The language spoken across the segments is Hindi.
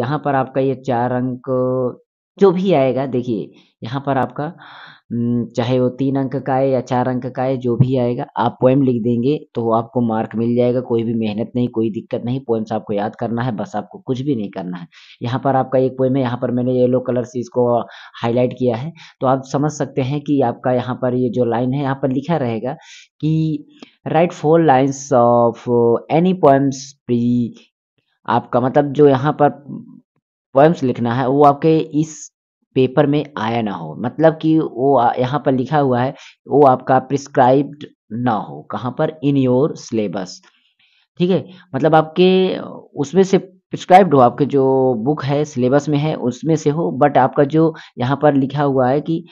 यहाँ पर आपका ये चार अंक जो भी आएगा देखिए यहाँ पर आपका चाहे वो तीन अंक का है या चार अंक का है जो भी आएगा आप पोएम लिख देंगे तो आपको मार्क मिल जाएगा कोई भी मेहनत नहीं कोई दिक्कत नहीं पोएम्स आपको याद करना है बस आपको कुछ भी नहीं करना है यहाँ पर आपका एक पोएम है यहाँ पर मैंने येलो कलर से इसको हाईलाइट किया है तो आप समझ सकते हैं कि आपका यहाँ पर ये जो लाइन है यहाँ पर लिखा रहेगा कि write four lines of any poems प्री आपका मतलब जो यहाँ पर पोएम्स लिखना है वो आपके इस पेपर में आया ना हो मतलब कि वो यहाँ पर लिखा हुआ है वो आपका प्रिस्क्राइब्ड ना हो कहाँ पर इन योर सिलेबस ठीक है मतलब आपके उसमें से प्रिस्क्राइब्ड हो आपके जो बुक है सिलेबस में है उसमें से हो बट आपका जो यहाँ पर लिखा हुआ है कि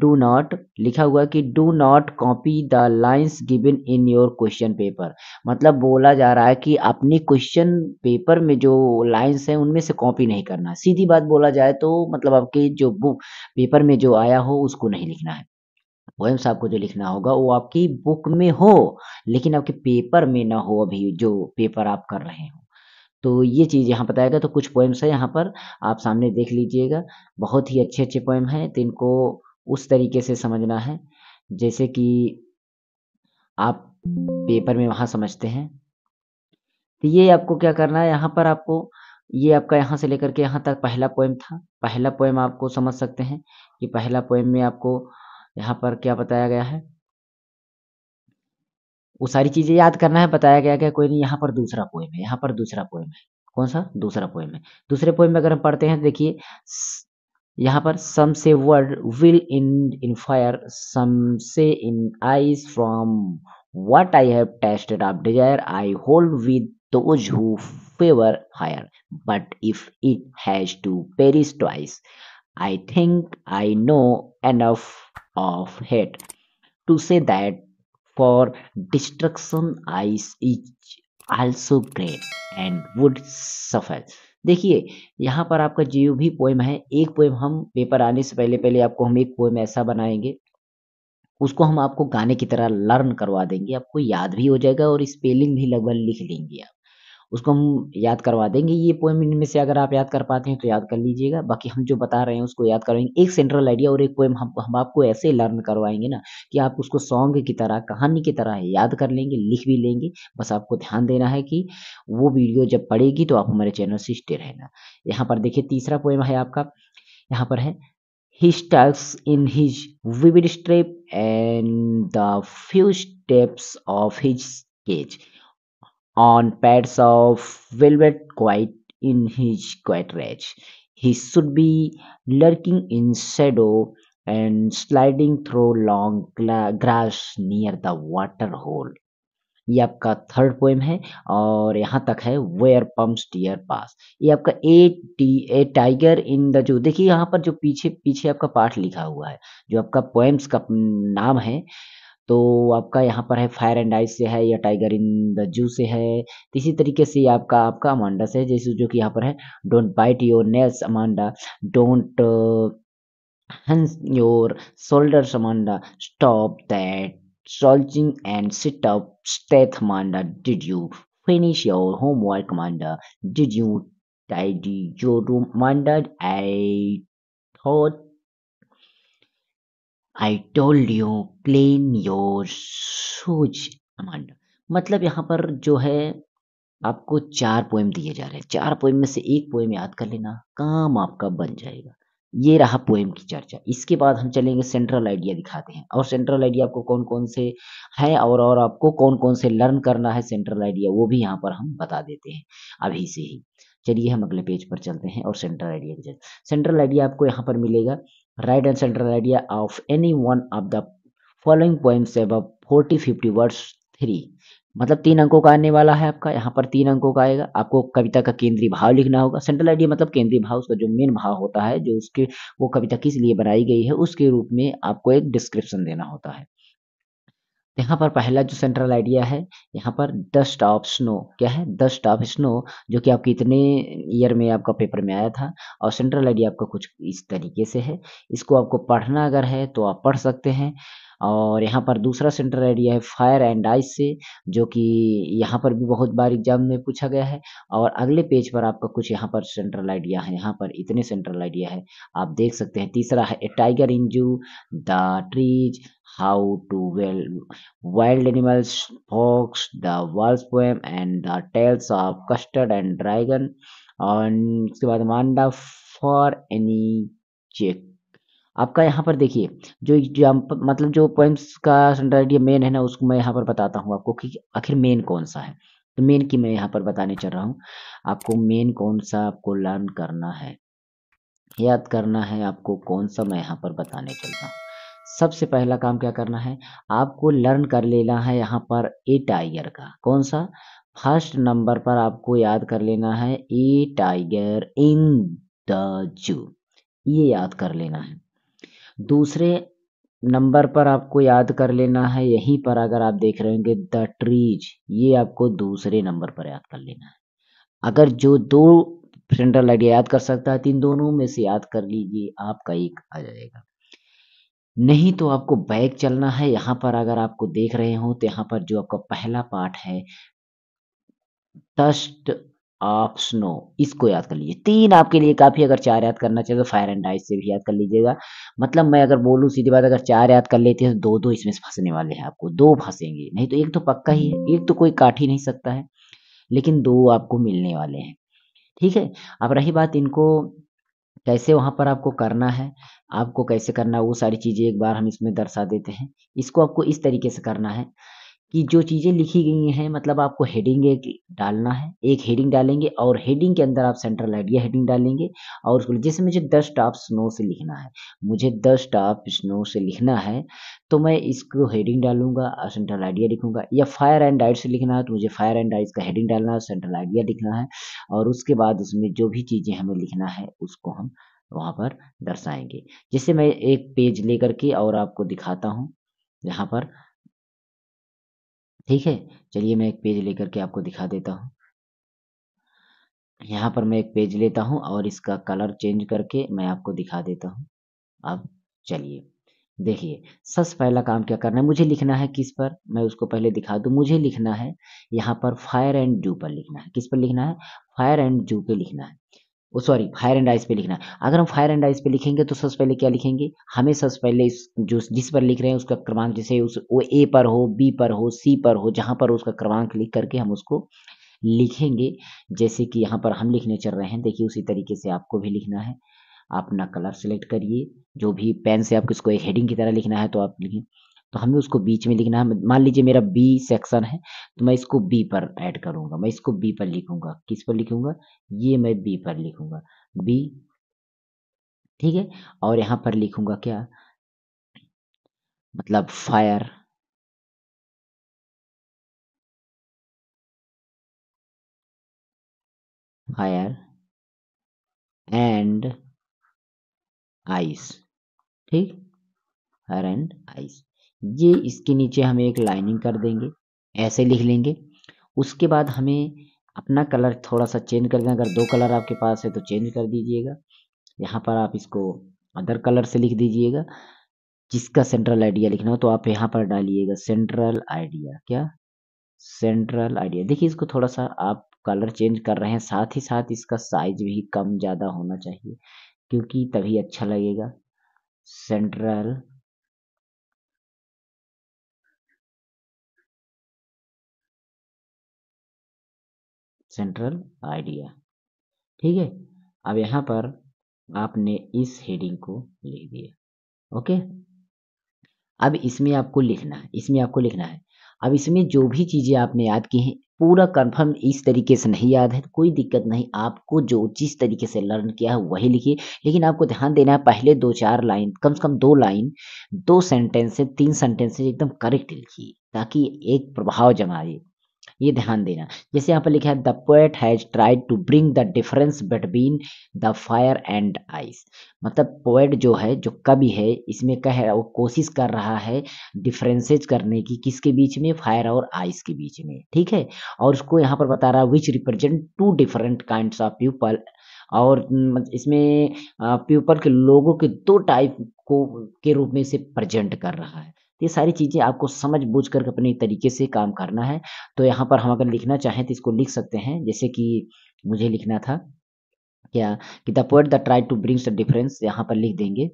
डू नॉट लिखा हुआ कि do not copy the lines given in your question paper मतलब बोला जा रहा है कि अपने क्वेश्चन पेपर में जो लाइन्स हैं उनमें से कॉपी नहीं करना सीधी बात बोला जाए तो मतलब आपके जो बुक पेपर में जो आया हो उसको नहीं लिखना है पोएम्स आपको जो लिखना होगा वो आपकी बुक में हो लेकिन आपके पेपर में ना हो अभी जो पेपर आप कर रहे हो तो ये चीज़ यहाँ बताएगा तो कुछ पोएम्स है यहाँ पर आप सामने देख लीजिएगा बहुत ही अच्छे अच्छे पोएम हैं तो इनको उस तरीके से समझना है जैसे कि आप पेपर में वहां समझते हैं तो ये आपको क्या करना है यहाँ पर आपको ये आपका यहाँ से लेकर के यहाँ तक पहला पोएम था पहला पोएम आपको समझ सकते हैं कि पहला पोएम में आपको यहाँ पर क्या बताया गया है वो सारी चीज़ें याद करना है बताया गया क्या कोई नहीं यहाँ पर दूसरा पोएम है यहाँ पर दूसरा पोएम है कौन सा दूसरा पोएम है दूसरे पोएम में अगर हम पढ़ते हैं देखिए यहाँ some say say world will end in fire some say in ice from what I have tasted I desire, I hold with those who favor fire. But if it has to perish twice, I think I know enough of it to say that for destruction, ice is also great and would suffer. देखिए यहाँ पर आपका जो भी पोएम है एक पोएम हम पेपर आने से पहले पहले आपको हम एक पोएम ऐसा बनाएंगे उसको हम आपको गाने की तरह लर्न करवा देंगे आपको याद भी हो जाएगा और स्पेलिंग भी लगभग लिख लेंगे आप उसको हम याद करवा देंगे ये पोएम इनमें से अगर आप याद कर पाते हैं तो याद कर लीजिएगा बाकी हम जो बता रहे हैं उसको याद करवाएंगे एक सेंट्रल आइडिया और एक पोएम हम हम आपको ऐसे लर्न करवाएंगे ना कि आप उसको सॉन्ग की तरह कहानी की तरह याद कर लेंगे लिख भी लेंगे बस आपको ध्यान देना है कि वो वीडियो जब पड़ेगी तो आप हमारे चैनल से स्टे रहना यहाँ पर देखिए तीसरा पोएम है आपका यहाँ पर है ही stuck in his vivid stripes and the few steps of his cage on pads of velvet quite in his quiet rage. He should be lurking in shadow and sliding through long grass near the water hole. ये आपका थर्ड पोएम है और यहाँ तक है वेयर पम्प्स डियर पास ये आपका a T a tiger in the zoo देखिए यहाँ पर जो पीछे पीछे आपका पाठ लिखा हुआ है जो आपका पोएम्स का नाम है तो आपका यहाँ पर है फायर एंड आइस से है या टाइगर इन द जू से है इसी तरीके से आपका आपका अमांडा से है जैसे जो कि यहाँ पर है don't bite your nails Amanda don't your shoulder Amanda stop that slouching and sit up straight Amanda did you finish your homework Amanda did you tidy your room Amanda I thought I told you clean your shoes Amanda मतलब यहाँ पर जो है आपको चार पोएम दिए जा रहे हैं चार पोएम में से एक पोएम याद कर लेना काम आपका बन जाएगा ये रहा पोएम की चर्चा इसके बाद हम चलेंगे सेंट्रल आइडिया दिखाते हैं और सेंट्रल आइडिया आपको कौन कौन से है और और आपको कौन कौन से लर्न करना है सेंट्रल आइडिया वो भी यहाँ पर हम बता देते हैं अभी से ही चलिए हम अगले पेज पर चलते हैं और सेंट्रल आइडिया की जगह सेंट्रल आइडिया आपको यहाँ पर मिलेगा write and central idea of any one of the following points about forty fifty words three मतलब तीन अंकों का आने वाला है आपका यहाँ पर तीन अंकों का आएगा आपको कविता का केंद्रीय भाव लिखना होगा सेंट्रल आइडिया मतलब केंद्रीय भाव उसका जो मेन भाव होता है जो उसके वो कविता किस लिए बनाई गई है उसके रूप में आपको एक डिस्क्रिप्शन देना होता है यहाँ पर पहला जो सेंट्रल आइडिया है यहाँ पर डस्ट ऑफ स्नो क्या है डस्ट ऑफ स्नो जो कि आपके इतने ईयर में आपका पेपर में आया था और सेंट्रल आइडिया आपका कुछ इस तरीके से है इसको आपको पढ़ना अगर है तो आप पढ़ सकते हैं और यहाँ पर दूसरा सेंट्रल आइडिया है फायर एंड आइस से जो कि यहाँ पर भी बहुत बार एग्जाम में पूछा गया है और अगले पेज पर आपका कुछ यहाँ पर सेंट्रल आइडिया है यहाँ पर इतने सेंट्रल आइडिया है आप देख सकते हैं तीसरा है ए tiger in zoo the trees how to well wild animals, fox, the wolf poem, and the tales of custard and dragon. और उसके बाद मांडा फॉर एनी चेक आपका यहाँ पर देखिए जो एग्जाम्प मतलब जो पोएम्स का सेंट्रल आइडिया मेन है ना उसको मैं यहाँ पर बताता हूँ आपको कि आखिर मेन कौन सा है तो मेन की मैं यहाँ पर बताने चल रहा हूँ आपको मेन कौन सा आपको लर्न करना है याद करना है आपको कौन सा मैं यहाँ पर बताने चल रहा हूँ सबसे पहला काम क्या करना है आपको लर्न कर लेना है यहाँ पर ए टाइगर का कौन सा फर्स्ट नंबर पर आपको याद कर लेना है ए टाइगर इन द जू ये याद कर लेना है दूसरे नंबर पर आपको याद कर लेना है यहीं पर अगर आप देख रहे होंगे द ट्रीज ये आपको दूसरे नंबर पर याद कर लेना है अगर जो दो सेंट्रल आइडिया याद कर सकता है तीन दोनों में से याद कर लीजिए आपका एक आ जाएगा नहीं तो आपको बैक चलना है यहाँ पर अगर आपको देख रहे हो तो यहाँ पर जो आपका पहला पार्ट है टस्ट ऑफ स्नो इसको याद कर लीजिए तीन आपके लिए काफी अगर चार याद करना चाहिए तो फायर एंड आइस से भी याद कर लीजिएगा मतलब मैं अगर बोलूँ सीधी बात अगर चार याद कर लेते हैं तो दो दो इसमें फंसने वाले हैं आपको दो फंसेंगे नहीं तो एक तो पक्का ही है एक तो कोई काट ही नहीं सकता है लेकिन दो आपको मिलने वाले हैं ठीक है अब रही बात इनको कैसे वहाँ पर आपको करना है आपको कैसे करना है वो सारी चीज़ें एक बार हम इसमें दर्शा देते हैं इसको आपको इस तरीके से करना है कि जो चीज़ें लिखी गई हैं मतलब आपको हेडिंग एक डालना है एक हेडिंग डालेंगे और हेडिंग के अंदर आप सेंट्रल आइडिया हेडिंग डालेंगे और उसको जैसे मुझे दस टॉप स्नो से लिखना है मुझे दस टॉप स्नो से लिखना है तो मैं इसको हेडिंग डालूंगा और सेंट्रल आइडिया लिखूंगा या फायर एंड डाइट से लिखना है तो मुझे फायर एंड डाइट का हेडिंग डालना है सेंट्रल आइडिया लिखना है और उसके बाद उसमें जो भी चीज़ें हमें लिखना है उसको हम वहाँ पर दर्शाएंगे जैसे मैं एक पेज लेकर के और आपको दिखाता हूँ यहाँ पर ठीक है चलिए मैं एक पेज लेकर के आपको दिखा देता हूँ यहाँ पर मैं एक पेज लेता हूँ और इसका कलर चेंज करके मैं आपको दिखा देता हूँ अब चलिए देखिए सबसे पहला काम क्या करना है मुझे लिखना है किस पर मैं उसको पहले दिखा दूँ मुझे लिखना है यहाँ पर फायर एंड जू पर लिखना है किस पर लिखना है फायर एंड जू पे लिखना है oh sorry fire and ice पे लिखना अगर हम फायर एंड आइस पे लिखेंगे तो सबसे पहले क्या लिखेंगे हमें सबसे पहले इस जो जिस पर लिख रहे हैं उसका क्रमांक जैसे उस वो ए पर हो बी पर हो सी पर हो जहाँ पर उसका क्रमांक लिख करके हम उसको लिखेंगे जैसे कि यहाँ पर हम लिखने चल रहे हैं देखिए उसी तरीके से आपको भी लिखना है अपना कलर सेलेक्ट करिए जो भी पेन से आपको इसको एक हेडिंग की तरह लिखना है तो आप लिखें तो हमें उसको बीच में लिखना है मान लीजिए मेरा बी सेक्शन है तो मैं इसको बी पर ऐड करूंगा मैं इसको बी पर लिखूंगा किस पर लिखूंगा ये मैं बी पर लिखूंगा बी ठीक है और यहाँ पर लिखूंगा क्या मतलब फायर फायर एंड आइस ठीक फायर एंड आइस ये इसके नीचे हम एक लाइनिंग कर देंगे ऐसे लिख लेंगे उसके बाद हमें अपना कलर थोड़ा सा चेंज कर देना अगर दो कलर आपके पास है तो चेंज कर दीजिएगा यहाँ पर आप इसको अदर कलर से लिख दीजिएगा जिसका सेंट्रल आइडिया लिखना हो तो आप यहाँ पर डालिएगा सेंट्रल आइडिया क्या सेंट्रल आइडिया देखिए इसको थोड़ा सा आप कलर चेंज कर रहे हैं साथ ही साथ इसका साइज भी कम ज़्यादा होना चाहिए क्योंकि तभी अच्छा लगेगा सेंट्रल सेंट्रल आइडिया ठीक है अब यहाँ पर आपने इस हेडिंग को लिख दिया ओके अब इसमें आपको लिखना है इसमें आपको लिखना है अब इसमें जो भी चीज़ें आपने याद की हैं पूरा कंफर्म इस तरीके से नहीं याद है तो कोई दिक्कत नहीं आपको जो जिस तरीके से लर्न किया है वही लिखिए लेकिन आपको ध्यान देना है पहले दो चार लाइन कम से कम दो लाइन दो सेंटेंस से तीन सेंटेंस से एकदम करेक्ट लिखिए ताकि एक प्रभाव जमाए ये ध्यान देना जैसे यहाँ पर लिखा है the poet has tried to bring the difference between the fire and ice मतलब पोएट जो है जो कवि है इसमें कह रहा वो कोशिश कर रहा है डिफरेंसेज करने की किसके बीच में फायर और आइस के बीच में ठीक है और उसको यहाँ पर बता रहा है which represent two different kind of people और इसमें पीपल के लोगों के दो टाइप को के रूप में इसे प्रेजेंट कर रहा है तो ये सारी चीज़ें आपको समझ बूझ कर अपने तरीके से काम करना है तो यहाँ पर हम अगर लिखना चाहें तो इसको लिख सकते हैं जैसे कि मुझे लिखना था क्या कि the poet the try to brings the difference यहाँ पर लिख देंगे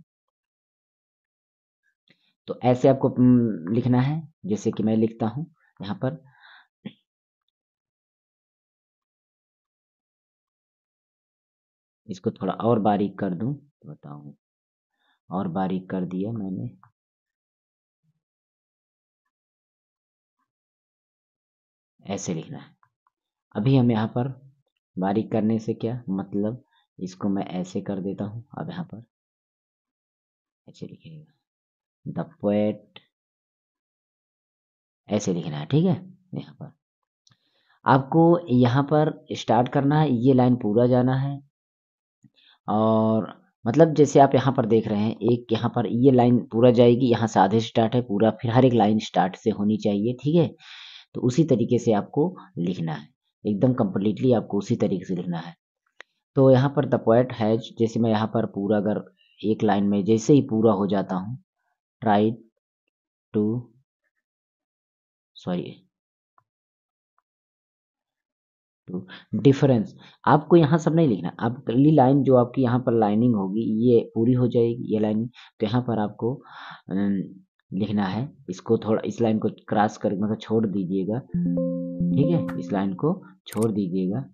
तो ऐसे आपको लिखना है जैसे कि मैं लिखता हूँ यहाँ पर इसको थोड़ा और बारीक कर दूं तो बताऊं और बारीक कर दिया मैंने ऐसे लिखना है अभी हम यहाँ पर बारीक करने से क्या मतलब इसको मैं ऐसे कर देता हूँ अब यहाँ पर ऐसे लिखेगा द पोएट ऐसे लिखना है ठीक है यहाँ पर आपको यहाँ पर स्टार्ट करना है ये लाइन पूरा जाना है और मतलब जैसे आप यहाँ पर देख रहे हैं एक यहाँ पर ये लाइन पूरा जाएगी यहाँ से आधे स्टार्ट है पूरा फिर हर एक लाइन स्टार्ट से होनी चाहिए ठीक है तो उसी तरीके से आपको लिखना है एकदम कम्प्लीटली आपको उसी तरीके से लिखना है तो यहाँ पर द पोएट हैज जैसे मैं यहाँ पर पूरा अगर एक लाइन में जैसे ही पूरा हो जाता हूँ try to sorry to difference आपको यहाँ सब नहीं लिखना आप अगली लाइन जो आपकी यहाँ पर लाइनिंग होगी ये पूरी हो जाएगी ये लाइनिंग तो यहाँ पर आपको लिखना है इसको थोड़ा इस लाइन को क्रॉस कर मतलब छोड़ दीजिएगा ठीक है इस लाइन को छोड़ दीजिएगा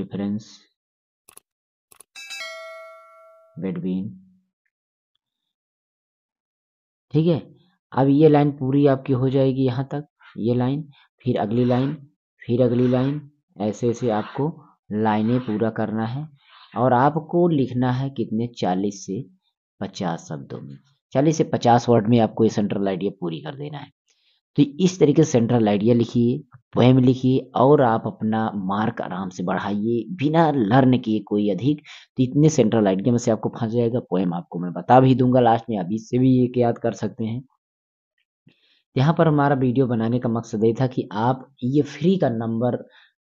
डिफरेंस बिटवीन ठीक है अब ये लाइन पूरी आपकी हो जाएगी यहां तक ये लाइन फिर अगली लाइन फिर अगली लाइन ऐसे ऐसे आपको लाइनें पूरा करना है और आपको लिखना है कितने चालीस से पचास शब्दों में चालीस से पचास वर्ड में आपको ये सेंट्रल आइडिया पूरी कर देना है तो इस तरीके से सेंट्रल आइडिया लिखिए पोएम लिखिए और आप अपना मार्क आराम से बढ़ाइए बिना लर्न किए कोई अधिक तो इतने सेंट्रल आइडिया में से आपको फंस जाएगा पोएम आपको मैं बता भी दूंगा लास्ट में अभी से भी ये याद कर सकते हैं यहाँ पर हमारा वीडियो बनाने का मकसद ये था कि आप ये फ्री का नंबर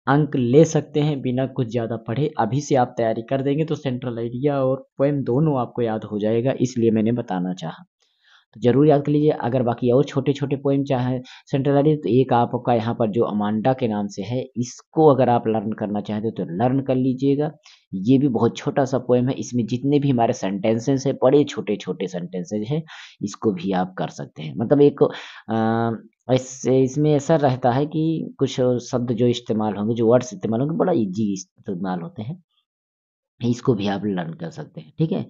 अंक ले सकते हैं बिना कुछ ज़्यादा पढ़े अभी से आप तैयारी कर देंगे तो सेंट्रल आइडिया और पोएम दोनों आपको याद हो जाएगा इसलिए मैंने बताना चाहा तो ज़रूर याद कर लीजिए अगर बाकी और छोटे छोटे पोएम चाहे सेंट्रल आइडिया तो एक आपका यहाँ पर जो अमांडा के नाम से है इसको अगर आप लर्न करना चाहते हो तो लर्न कर लीजिएगा ये भी बहुत छोटा सा पोएम है इसमें जितने भी हमारे सेंटेंसेस हैं बड़े छोटे छोटे सेंटेंसेज हैं इसको भी आप कर सकते हैं मतलब एक आ, ऐसे इसमें ऐसा रहता है कि कुछ शब्द जो इस्तेमाल होंगे जो वर्ड्स इस्तेमाल होंगे बड़ा इजी इस्तेमाल होते हैं। इसको भी आप लर्न कर सकते हैं, ठीक है?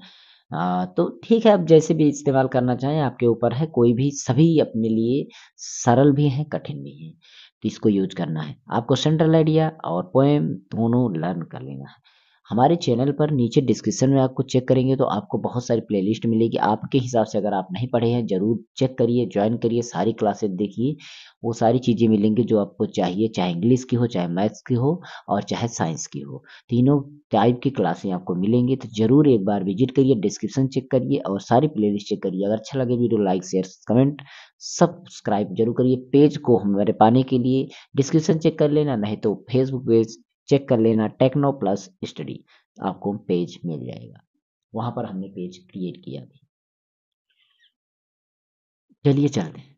अ, तो ठीक है आप जैसे भी इस्तेमाल करना चाहें आपके ऊपर है, कोई भी सभी अपने लिए सरल भी हैं, कठिन भी हैं। तो इसको यूज़ करना है। आपको सेंट्रल आइडिया और पोएम दोनों लर्न कर लेना है। हमारे चैनल पर नीचे डिस्क्रिप्शन में आपको चेक करेंगे तो आपको बहुत सारी प्लेलिस्ट मिलेगी आपके हिसाब से अगर आप नहीं पढ़े हैं ज़रूर चेक करिए ज्वाइन करिए सारी क्लासेस देखिए वो सारी चीज़ें मिलेंगी जो आपको चाहिए चाहे इंग्लिश की हो चाहे मैथ्स की हो और चाहे साइंस की हो तीनों टाइप की क्लासें आपको मिलेंगी तो ज़रूर एक बार विजिट करिए डिस्क्रिप्शन चेक करिए और सारी प्लेलिस्ट चेक करिए अगर अच्छा लगे video like share comment subscribe जरूर करिए पेज को हमारे पाने के लिए डिस्क्रिप्शन चेक कर लेना नहीं तो फेसबुक पेज चेक कर लेना टेक्नो प्लस स्टडी आपको पेज मिल जाएगा वहां पर हमने पेज क्रिएट किया चलिए चलते हैं